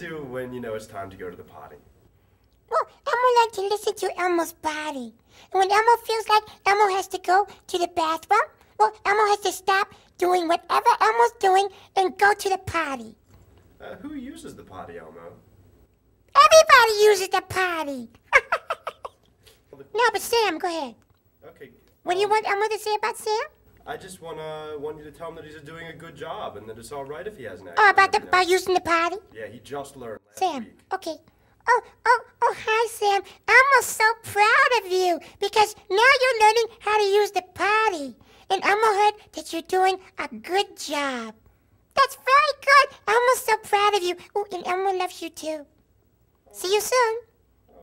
do when you know it's time to go to the potty? Well, Elmo likes to listen to Elmo's body. And when Elmo feels like Elmo has to go to the bathroom, well, Elmo has to stop doing whatever Elmo's doing and go to the potty. Uh, who uses the potty, Elmo? Everybody uses the potty. no, but Sam, go ahead. Okay. What do you um, want Elmo to say about Sam? I just wanna want you to tell him that he's doing a good job and that it's all right if he has an accident. Oh, about the, about using the potty? Yeah, he just learned. Sam, week. okay. Oh, oh, oh, hi, Sam. I'm so proud of you because now you're learning how to use the potty, and I'm heard that you're doing a good job. That's very good. i so proud of you. Oh, and Elmo loves you too. See you soon.